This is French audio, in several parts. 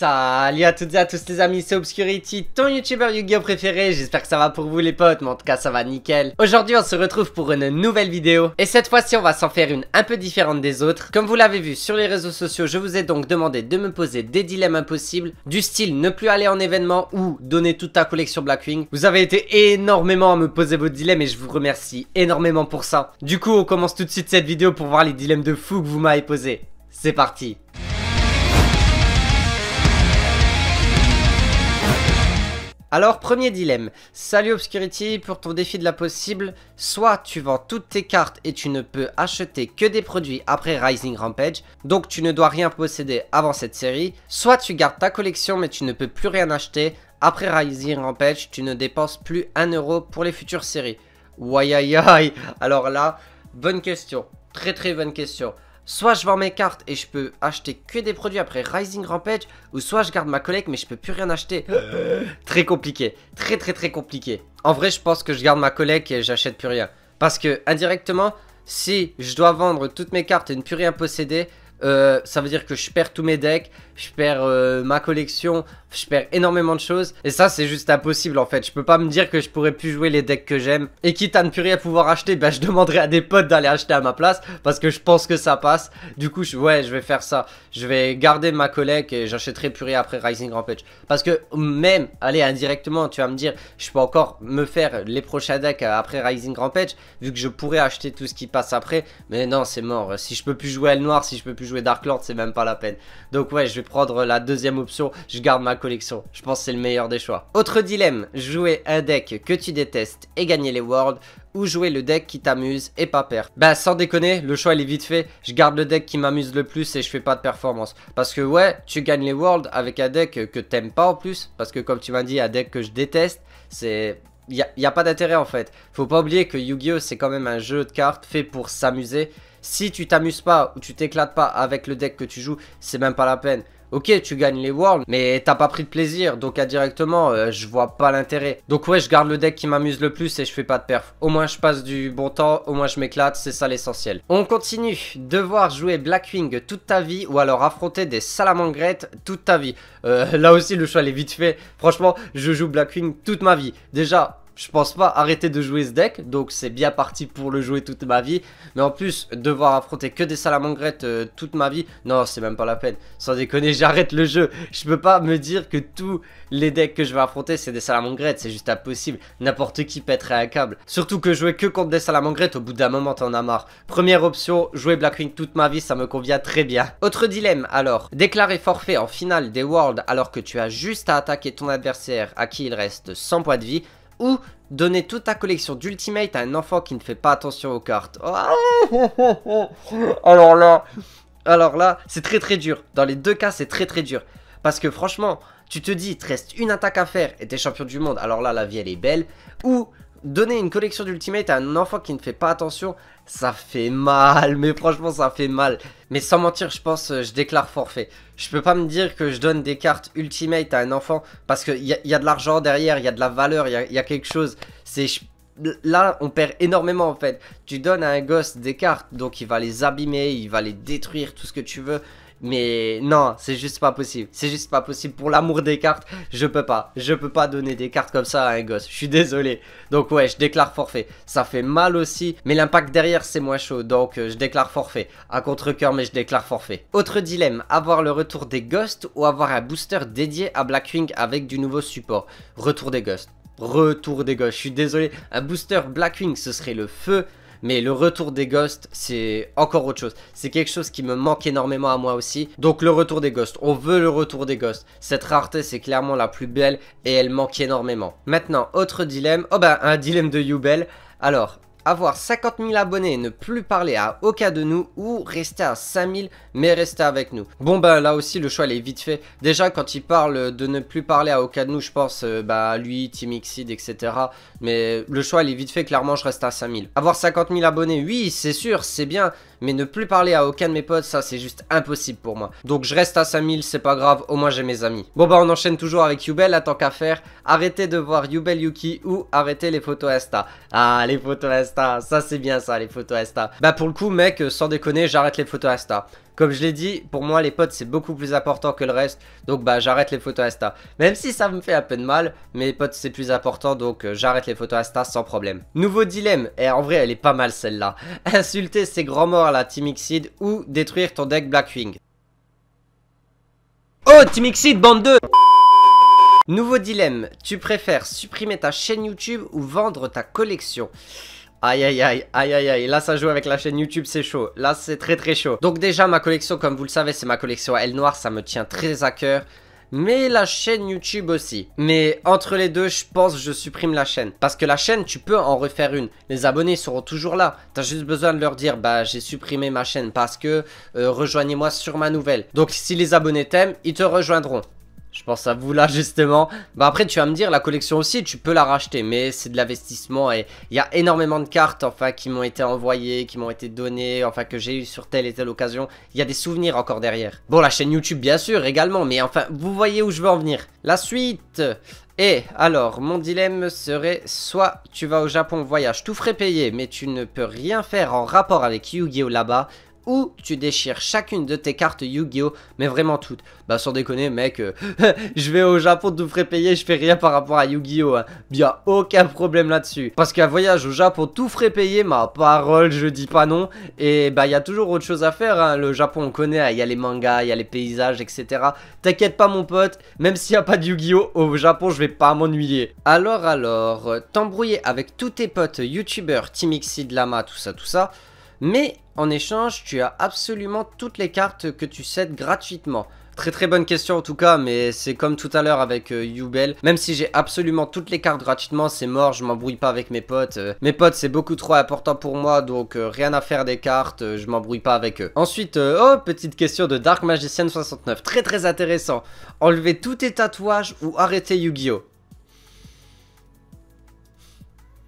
Salut à toutes et à tous les amis, c'est Obscurity, ton youtuber Yu-Gi-Oh préféré, j'espère que ça va pour vous les potes, mais en tout cas ça va nickel. Aujourd'hui on se retrouve pour une nouvelle vidéo, et cette fois-ci on va s'en faire une un peu différente des autres. Comme vous l'avez vu sur les réseaux sociaux, je vous ai donc demandé de me poser des dilemmes impossibles, du style ne plus aller en événement ou donner toute ta collection Blackwing. Vous avez été énormément à me poser vos dilemmes et je vous remercie énormément pour ça. Du coup on commence tout de suite cette vidéo pour voir les dilemmes de fou que vous m'avez posé C'est parti Alors, premier dilemme. Salut Obscurity, pour ton défi de la possible, soit tu vends toutes tes cartes et tu ne peux acheter que des produits après Rising Rampage, donc tu ne dois rien posséder avant cette série, soit tu gardes ta collection mais tu ne peux plus rien acheter, après Rising Rampage, tu ne dépenses plus 1€ pour les futures séries. Ouaille aïe Alors là, bonne question. Très très bonne question. Soit je vends mes cartes et je peux acheter que des produits après Rising Rampage, ou soit je garde ma collecte mais je peux plus rien acheter. très compliqué, très très très compliqué. En vrai, je pense que je garde ma collecte et j'achète plus rien. Parce que, indirectement, si je dois vendre toutes mes cartes et ne plus rien posséder, euh, ça veut dire que je perds tous mes decks, je perds euh, ma collection, je perds énormément de choses. Et ça, c'est juste impossible en fait. Je peux pas me dire que je pourrais plus jouer les decks que j'aime. Et quitte à ne plus rien pouvoir acheter, ben je demanderai à des potes d'aller acheter à ma place parce que je pense que ça passe. Du coup, ouais, je vais faire ça. Je vais garder ma collecte et j'achèterai plus rien après Rising Rampage. Parce que même, allez, indirectement, tu vas me dire, je peux encore me faire les prochains decks après Rising Rampage vu que je pourrais acheter tout ce qui passe après. Mais non, c'est mort. Si je peux plus jouer à le noir, si je peux plus jouer Dark Lord, c'est même pas la peine. Donc ouais, je vais prendre la deuxième option, je garde ma collection. Je pense que c'est le meilleur des choix. Autre dilemme, jouer un deck que tu détestes et gagner les Worlds ou jouer le deck qui t'amuse et pas perdre. Bah sans déconner, le choix il est vite fait, je garde le deck qui m'amuse le plus et je fais pas de performance. Parce que ouais, tu gagnes les Worlds avec un deck que t'aimes pas en plus, parce que comme tu m'as dit, un deck que je déteste, c'est... Il n'y a, pas d'intérêt en fait. Faut pas oublier que Yu-Gi-Oh! c'est quand même un jeu de cartes fait pour s'amuser si tu t'amuses pas ou tu t'éclates pas avec le deck que tu joues, c'est même pas la peine. Ok, tu gagnes les Worlds, mais t'as pas pris de plaisir, donc indirectement, euh, je vois pas l'intérêt. Donc ouais, je garde le deck qui m'amuse le plus et je fais pas de perf. Au moins, je passe du bon temps, au moins je m'éclate, c'est ça l'essentiel. On continue. Devoir jouer Blackwing toute ta vie ou alors affronter des salamangrettes toute ta vie. Euh, là aussi, le choix est vite fait. Franchement, je joue Blackwing toute ma vie. Déjà, je pense pas arrêter de jouer ce deck, donc c'est bien parti pour le jouer toute ma vie. Mais en plus, devoir affronter que des salamangrettes euh, toute ma vie, non, c'est même pas la peine. Sans déconner, j'arrête le jeu. Je peux pas me dire que tous les decks que je vais affronter, c'est des salamangrettes, c'est juste impossible. N'importe qui pèterait un câble. Surtout que jouer que contre des salamangrettes, au bout d'un moment, t'en as marre. Première option, jouer Blackwing toute ma vie, ça me convient très bien. Autre dilemme, alors. Déclarer forfait en finale des Worlds alors que tu as juste à attaquer ton adversaire à qui il reste 100 points de vie, ou donner toute ta collection d'Ultimate à un enfant qui ne fait pas attention aux cartes. Oh. Alors là, alors là, c'est très très dur. Dans les deux cas, c'est très très dur. Parce que franchement, tu te dis, il te reste une attaque à faire et t'es champion du monde. Alors là, la vie, elle est belle. Ou donner une collection d'ultimate à un enfant qui ne fait pas attention, ça fait mal, mais franchement ça fait mal. Mais sans mentir, je pense, euh, je déclare forfait. Je peux pas me dire que je donne des cartes ultimate à un enfant, parce qu'il y, a, de l'argent derrière, il y a de la valeur, il y a, quelque chose. C'est, là, on perd énormément en fait. Tu donnes à un gosse des cartes, donc il va les abîmer, il va les détruire, tout ce que tu veux. Mais non, c'est juste pas possible. C'est juste pas possible. Pour l'amour des cartes, je peux pas. Je peux pas donner des cartes comme ça à un gosse. Je suis désolé. Donc ouais, je déclare forfait. Ça fait mal aussi, mais l'impact derrière c'est moins chaud. Donc euh, je déclare forfait. À contre-coeur, mais je déclare forfait. Autre dilemme, avoir le retour des ghosts ou avoir un booster dédié à Blackwing avec du nouveau support. Retour des ghosts retour des ghosts. Je suis désolé, un booster Blackwing, ce serait le feu. Mais le retour des ghosts, c'est encore autre chose. C'est quelque chose qui me manque énormément à moi aussi. Donc le retour des ghosts, on veut le retour des ghosts. Cette rareté, c'est clairement la plus belle et elle manque énormément. Maintenant, autre dilemme. Oh bah, un dilemme de Yubel. Alors, avoir 50 000 abonnés et ne plus parler à aucun de nous ou rester à 5 000 mais rester avec nous. Bon ben là aussi le choix est vite fait. Déjà quand il parle de ne plus parler à aucun de nous je pense euh, bah, à bah lui, Team etc. Mais le choix est vite fait clairement je reste à 5 000. Avoir 50 000 abonnés oui c'est sûr c'est bien mais ne plus parler à aucun de mes potes, ça c'est juste impossible pour moi. Donc je reste à 5000, c'est pas grave, au moins j'ai mes amis. Bon bah on enchaîne toujours avec Yubel, à tant qu'à faire, arrêtez de voir Yubel Yuki ou arrêtez les photos Insta. Ah les photos Insta, ça c'est bien ça les photos Insta. Bah pour le coup mec, euh, sans déconner, j'arrête les photos Insta. Comme je l'ai dit, pour moi les potes c'est beaucoup plus important que le reste, donc bah j'arrête les photos Insta. Même si ça me fait un peu de mal, mais les potes c'est plus important, donc euh, j'arrête les photos Insta sans problème. Nouveau dilemme, et en vrai elle est pas mal celle-là. Insulter ses grands morts à la Team ou détruire ton deck Blackwing. Oh Team bande 2 Nouveau dilemme, tu préfères supprimer ta chaîne YouTube ou vendre ta collection Aïe aïe aïe aïe aïe aïe là ça joue avec la chaîne YouTube c'est chaud là c'est très très chaud donc déjà ma collection comme vous le savez c'est ma collection à noire ça me tient très à cœur mais la chaîne YouTube aussi. Mais entre les deux, je pense je supprime la chaîne. Parce que la chaîne, tu peux en refaire une. Les abonnés seront toujours là. T'as juste besoin de leur dire, bah j'ai supprimé ma chaîne parce que euh, rejoignez-moi sur ma nouvelle. Donc si les abonnés t'aiment, ils te rejoindront. Je pense à vous là justement. Bah après tu vas me dire la collection aussi tu peux la racheter mais c'est de l'investissement et il y a énormément de cartes enfin qui m'ont été envoyées, qui m'ont été données, enfin que j'ai eu sur telle et telle occasion. Il y a des souvenirs encore derrière. Bon la chaîne YouTube bien sûr également mais enfin vous voyez où je veux en venir. La suite et alors, mon dilemme serait soit tu vas au Japon voyage tout frais payé mais tu ne peux rien faire en rapport avec Yu-Gi-Oh là-bas, où tu déchires chacune de tes cartes Yu-Gi-Oh, mais vraiment toutes. Bah sans déconner mec, euh, je vais au Japon tout frais payé, je fais rien par rapport à Yu-Gi-Oh. Hein. Y'a aucun problème là-dessus. Parce qu'un voyage au Japon tout frais payé, ma parole, je dis pas non. Et bah y a toujours autre chose à faire, hein. le Japon on connaît, il hein. y a les mangas, il y a les paysages, etc. T'inquiète pas mon pote, même s'il y a pas de Yu-Gi-Oh au Japon je vais pas m'ennuyer. Alors alors, euh, t'embrouiller avec tous tes potes youtubeurs, Timixid, Lama, tout ça, tout ça. Mais en échange, tu as absolument toutes les cartes que tu cèdes gratuitement. Très très bonne question en tout cas, mais c'est comme tout à l'heure avec euh, Yubel. Même si j'ai absolument toutes les cartes gratuitement, c'est mort, je m'embrouille pas avec mes potes. Euh. mes potes, c'est beaucoup trop important pour moi, donc euh, rien à faire des cartes, je m'embrouille pas avec eux. Ensuite, oh, petite question de Dark Magician 69, très très intéressant. Enlever tous tes tatouages ou arrêter Yu-Gi-Oh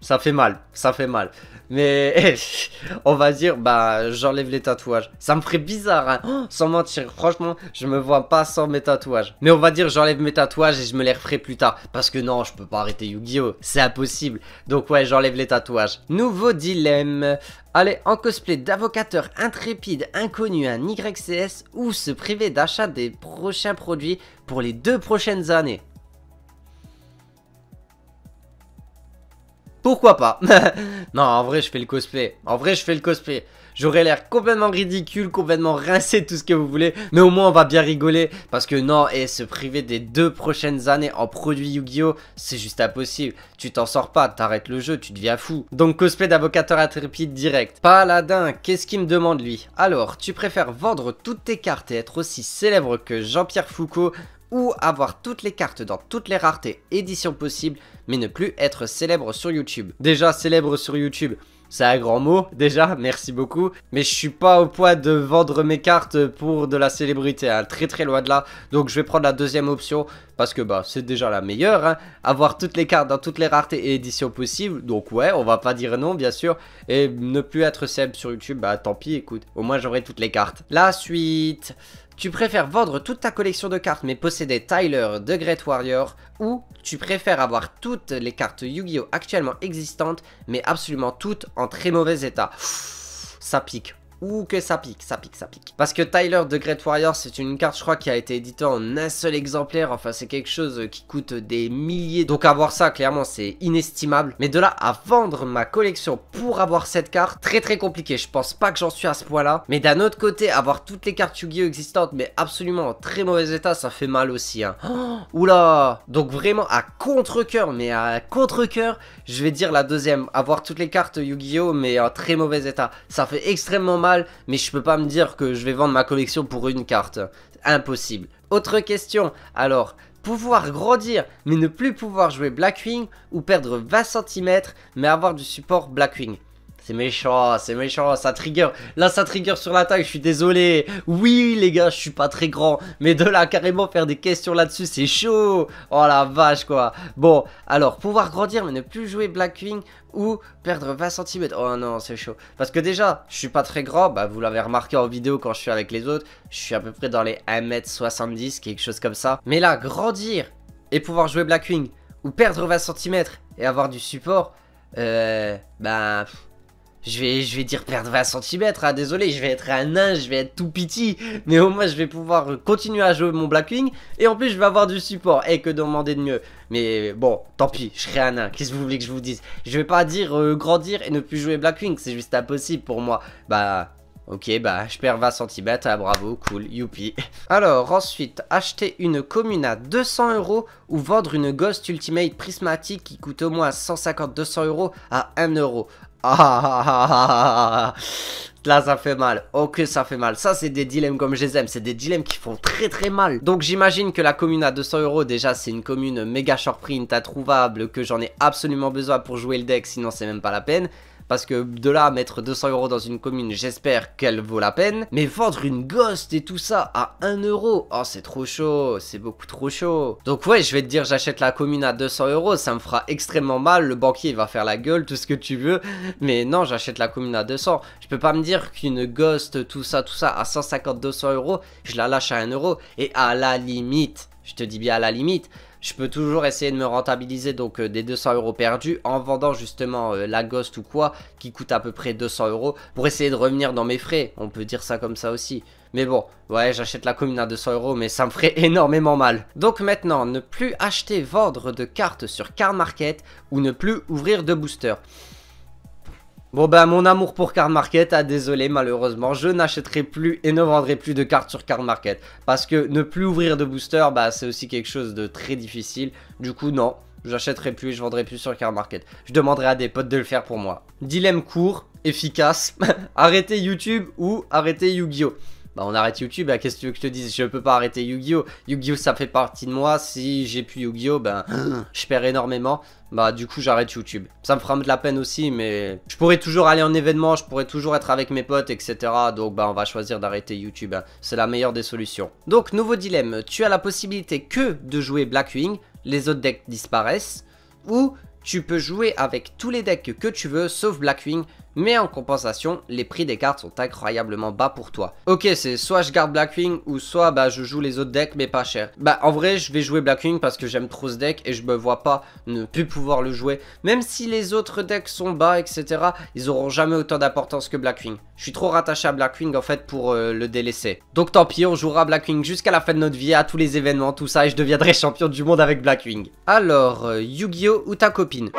ça fait mal, ça fait mal. Mais on va dire, bah, j'enlève les tatouages. Ça me ferait bizarre, hein. oh, sans mentir, franchement, je me vois pas sans mes tatouages. Mais on va dire, j'enlève mes tatouages et je me les referai plus tard. Parce que non, je peux pas arrêter Yu-Gi-Oh! C'est impossible. Donc ouais, j'enlève les tatouages. Nouveau dilemme. Allez, en cosplay d'avocateur intrépide inconnu un YCS ou se priver d'achat des prochains produits pour les deux prochaines années. Pourquoi pas Non, en vrai, je fais le cosplay. En vrai, je fais le cosplay. J'aurais l'air complètement ridicule, complètement rincé, tout ce que vous voulez. Mais au moins, on va bien rigoler. Parce que non, et se priver des deux prochaines années en produits Yu-Gi-Oh, c'est juste impossible. Tu t'en sors pas, t'arrêtes le jeu, tu deviens fou. Donc, cosplay d'avocateur à direct. Paladin, qu'est-ce qu'il me demande lui Alors, tu préfères vendre toutes tes cartes et être aussi célèbre que Jean-Pierre Foucault ou avoir toutes les cartes dans toutes les raretés éditions possibles, mais ne plus être célèbre sur YouTube. Déjà célèbre sur YouTube, c'est un grand mot, déjà, merci beaucoup. Mais je suis pas au point de vendre mes cartes pour de la célébrité, hein. très très loin de là. Donc je vais prendre la deuxième option, parce que bah c'est déjà la meilleure. Hein. Avoir toutes les cartes dans toutes les raretés et éditions possibles, donc ouais, on va pas dire non, bien sûr. Et ne plus être célèbre sur YouTube, bah tant pis, écoute, au moins j'aurai toutes les cartes. La suite... Tu préfères vendre toute ta collection de cartes mais posséder Tyler de Great Warrior ou tu préfères avoir toutes les cartes Yu-Gi-Oh actuellement existantes mais absolument toutes en très mauvais état. Ça pique. Ou que ça pique, ça pique, ça pique. Parce que Tyler de Great Warrior, c'est une carte, je crois, qui a été éditée en un seul exemplaire. Enfin, c'est quelque chose euh, qui coûte des milliers. Donc avoir ça, clairement, c'est inestimable. Mais de là à vendre ma collection pour avoir cette carte, très très compliqué. Je pense pas que j'en suis à ce point-là. Mais d'un autre côté, avoir toutes les cartes Yu-Gi-Oh existantes, mais absolument en très mauvais état, ça fait mal aussi. Hein. Oh, oula Donc vraiment, à contre-coeur, mais à contre-coeur, je vais dire la deuxième. Avoir toutes les cartes Yu-Gi-Oh, mais en très mauvais état. Ça fait extrêmement mal mais je peux pas me dire que je vais vendre ma collection pour une carte. Impossible. Autre question, alors, pouvoir grandir mais ne plus pouvoir jouer Blackwing ou perdre 20 cm mais avoir du support Blackwing c'est méchant, c'est méchant, ça trigger. Là, ça trigger sur l'attaque, je suis désolé. Oui, les gars, je suis pas très grand. Mais de là, carrément, faire des questions là-dessus, c'est chaud. Oh la vache, quoi. Bon, alors, pouvoir grandir, mais ne plus jouer Blackwing ou perdre 20 cm. Oh non, c'est chaud. Parce que déjà, je suis pas très grand. Bah, vous l'avez remarqué en vidéo quand je suis avec les autres. Je suis à peu près dans les 1m70, quelque chose comme ça. Mais là, grandir et pouvoir jouer Blackwing ou perdre 20 cm et avoir du support, euh, bah je vais, je vais dire perdre 20 cm, hein, désolé, je vais être un nain, je vais être tout petit, mais au moins je vais pouvoir continuer à jouer mon Blackwing, et en plus je vais avoir du support, et eh, que demander de mieux. Mais bon, tant pis, je serai un nain, qu'est-ce que vous voulez que je vous dise Je vais pas dire euh, grandir et ne plus jouer Blackwing, c'est juste impossible pour moi. Bah, Ok, bah, je perds 20 cm, ah, bravo, cool, youpi. Alors, ensuite, acheter une commune à 200 euros ou vendre une Ghost Ultimate prismatique qui coûte au moins 150-200 euros à 1 euro. Ah, ah, ah, ah, là ça fait mal, Ok oh, ça fait mal Ça c'est des dilemmes comme je les aime, c'est des dilemmes qui font très très mal Donc j'imagine que la commune à 200 euros déjà c'est une commune méga short print, introuvable Que j'en ai absolument besoin pour jouer le deck sinon c'est même pas la peine parce que de là mettre 200 euros dans une commune, j'espère qu'elle vaut la peine. Mais vendre une Ghost et tout ça à 1 euro, oh c'est trop chaud, c'est beaucoup trop chaud. Donc ouais, je vais te dire, j'achète la commune à 200 euros, ça me fera extrêmement mal, le banquier va faire la gueule, tout ce que tu veux. Mais non, j'achète la commune à 200. Je peux pas me dire qu'une Ghost, tout ça, tout ça, à 150, 200 euros, je la lâche à 1 euro. Et à la limite, je te dis bien à la limite, je peux toujours essayer de me rentabiliser donc euh, des 200 euros perdus en vendant justement euh, la Ghost ou quoi, qui coûte à peu près 200 euros, pour essayer de revenir dans mes frais. On peut dire ça comme ça aussi. Mais bon, ouais, j'achète la commune à 200 euros, mais ça me ferait énormément mal. Donc maintenant, ne plus acheter, vendre de cartes sur Car Market ou ne plus ouvrir de booster. Bon bah mon amour pour Car Market a désolé malheureusement je n'achèterai plus et ne vendrai plus de cartes sur Card Market parce que ne plus ouvrir de booster bah c'est aussi quelque chose de très difficile du coup non j'achèterai plus et je vendrai plus sur Car Market je demanderai à des potes de le faire pour moi. Dilemme court, efficace, arrêtez YouTube ou arrêtez Yu-Gi-Oh bah, on arrête YouTube, bah, qu'est-ce que tu veux que je te dise Je peux pas arrêter Yu-Gi-Oh! Yu-Gi-Oh! ça fait partie de moi, si j'ai plus Yu-Gi-Oh! ben je perds énormément, bah du coup j'arrête YouTube. Ça me fera de la peine aussi, mais je pourrais toujours aller en événement, je pourrais toujours être avec mes potes, etc. Donc bah on va choisir d'arrêter YouTube, hein. c'est la meilleure des solutions. Donc nouveau dilemme, tu as la possibilité que de jouer Blackwing, les autres decks disparaissent, ou tu peux jouer avec tous les decks que tu veux sauf Blackwing, mais en compensation, les prix des cartes sont incroyablement bas pour toi. Ok, c'est soit je garde Blackwing, ou soit bah je joue les autres decks, mais pas cher. Bah en vrai, je vais jouer Blackwing parce que j'aime trop ce deck, et je me vois pas ne plus pouvoir le jouer. Même si les autres decks sont bas, etc., ils auront jamais autant d'importance que Blackwing. Je suis trop rattaché à Blackwing en fait pour euh, le délaisser. Donc tant pis, on jouera Blackwing jusqu'à la fin de notre vie, à tous les événements, tout ça, et je deviendrai champion du monde avec Blackwing. Alors, euh, Yu-Gi-Oh ou ta copine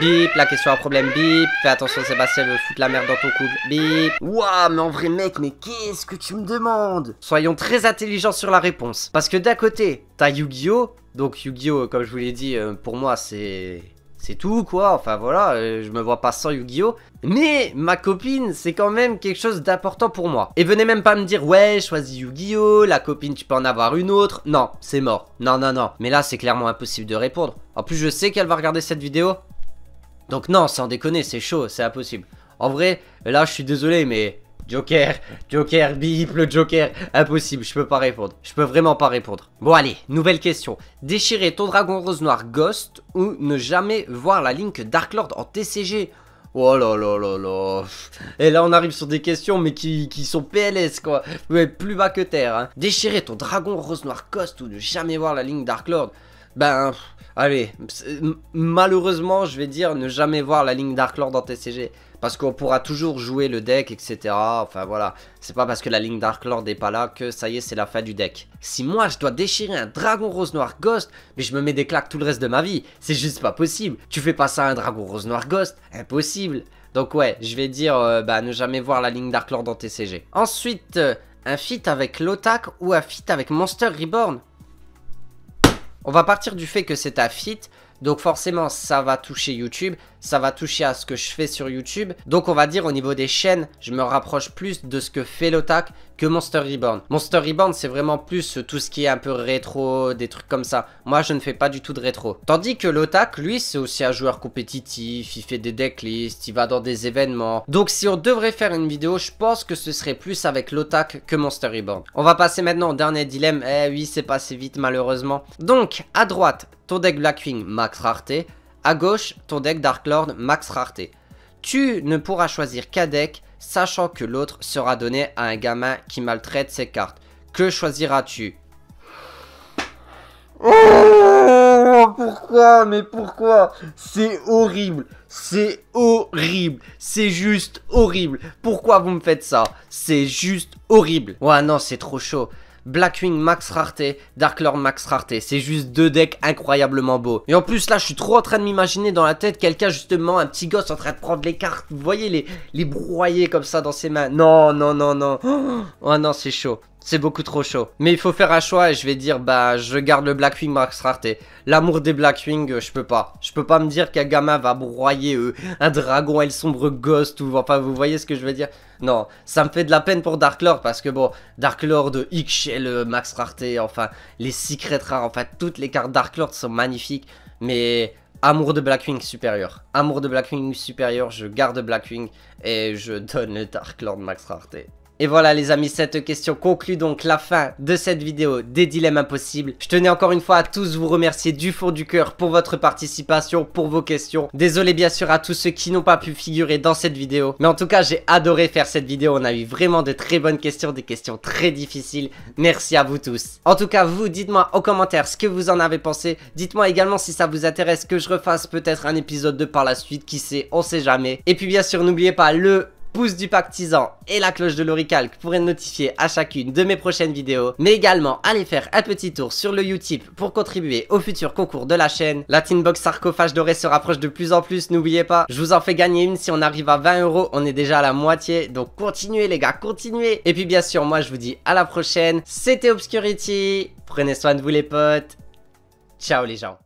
Bip, la question a problème, bip. Fais attention Sébastien veut foutre la merde dans ton couple, bip. Ouah, mais en vrai mec, mais qu'est-ce que tu me demandes Soyons très intelligents sur la réponse. Parce que d'un côté, t'as Yu-Gi-Oh Donc Yu-Gi-Oh, comme je vous l'ai dit, euh, pour moi c'est... C'est tout quoi, enfin voilà, euh, je me vois pas sans Yu-Gi-Oh Mais ma copine, c'est quand même quelque chose d'important pour moi. Et venez même pas me dire, ouais, choisis Yu-Gi-Oh, la copine tu peux en avoir une autre. Non, c'est mort. Non, non, non. Mais là, c'est clairement impossible de répondre. En plus, je sais qu'elle va regarder cette vidéo. Donc non, sans déconner, c'est chaud, c'est impossible. En vrai, là, je suis désolé, mais Joker, Joker, bip, le Joker, impossible, je peux pas répondre. Je peux vraiment pas répondre. Bon allez, nouvelle question. Déchirer ton dragon rose noir Ghost ou ne jamais voir la ligne que Dark Lord en TCG Oh là là là là. Et là on arrive sur des questions mais qui, sont PLS quoi. être plus bas que terre. Hein. Déchirer ton dragon rose noir Ghost ou ne jamais voir la ligne Dark Lord. Ben, allez, malheureusement, je vais dire ne jamais voir la ligne Dark Lord dans TCG. Parce qu'on pourra toujours jouer le deck, etc. Enfin voilà, c'est pas parce que la ligne Dark Lord n'est pas là que ça y est, c'est la fin du deck. Si moi, je dois déchirer un dragon rose noir ghost, mais je me mets des claques tout le reste de ma vie. C'est juste pas possible. Tu fais pas ça à un dragon rose noir ghost Impossible. Donc ouais, je vais dire euh, bah, ne jamais voir la ligne Dark Lord en TCG. Ensuite, euh, un feat avec Lotak ou un fit avec Monster Reborn on va partir du fait que c'est fit, donc forcément ça va toucher YouTube, ça va toucher à ce que je fais sur YouTube. Donc on va dire au niveau des chaînes, je me rapproche plus de ce que fait l'OTAC, que Monster Reborn. Monster Reborn, c'est vraiment plus euh, tout ce qui est un peu rétro, des trucs comme ça. Moi, je ne fais pas du tout de rétro. Tandis que l'Otak, lui, c'est aussi un joueur compétitif, il fait des decklists, il va dans des événements. Donc, si on devrait faire une vidéo, je pense que ce serait plus avec l'Otak que Monster Reborn. On va passer maintenant au dernier dilemme. Eh oui, c'est passé vite, malheureusement. Donc, à droite, ton deck Blackwing, max rareté. À gauche, ton deck Dark Lord, max rareté. Tu ne pourras choisir qu'un deck sachant que l'autre sera donné à un gamin qui maltraite ses cartes. Que choisiras-tu Oh Pourquoi Mais pourquoi C'est horrible C'est horrible C'est juste horrible Pourquoi vous me faites ça C'est juste horrible Ouais non, c'est trop chaud Blackwing max rareté, Dark max rareté. C'est juste deux decks incroyablement beaux. Et en plus là je suis trop en train de m'imaginer dans la tête quelqu'un justement, un petit gosse en train de prendre les cartes. Vous voyez les, les broyer comme ça dans ses mains. Non, non, non, non. Oh, oh non c'est chaud. C'est beaucoup trop chaud. Mais il faut faire un choix et je vais dire, bah, je garde le Blackwing Max Rarté L'amour des Blackwing, euh, je peux pas. Je peux pas me dire qu'un gamin va broyer euh, un dragon et le sombre ghost ou... Enfin, vous voyez ce que je veux dire Non, ça me fait de la peine pour Dark Lord parce que bon, Dark Lord, euh, le Max Rarté enfin, les secrets rares, enfin, toutes les cartes Dark Lord sont magnifiques. Mais Amour de Blackwing supérieur. Amour de Blackwing supérieur, je garde Blackwing et je donne le Dark Lord Max Rarté et voilà les amis, cette question conclut donc la fin de cette vidéo des dilemmes impossibles. Je tenais encore une fois à tous vous remercier du fond du cœur pour votre participation, pour vos questions. Désolé bien sûr à tous ceux qui n'ont pas pu figurer dans cette vidéo. Mais en tout cas, j'ai adoré faire cette vidéo. On a eu vraiment de très bonnes questions, des questions très difficiles. Merci à vous tous. En tout cas, vous, dites-moi en commentaire ce que vous en avez pensé. Dites-moi également si ça vous intéresse que je refasse peut-être un épisode de par la suite. Qui sait, on sait jamais. Et puis bien sûr, n'oubliez pas le pouce du pactisant et la cloche de l'oricalque pour être notifié à chacune de mes prochaines vidéos, mais également allez faire un petit tour sur le Utip pour contribuer au futur concours de la chaîne. La Tinbox Sarcophage Doré se rapproche de plus en plus, n'oubliez pas, je vous en fais gagner une si on arrive à 20 euros, on est déjà à la moitié, donc continuez les gars, continuez Et puis bien sûr, moi je vous dis à la prochaine, c'était Obscurity, prenez soin de vous les potes, ciao les gens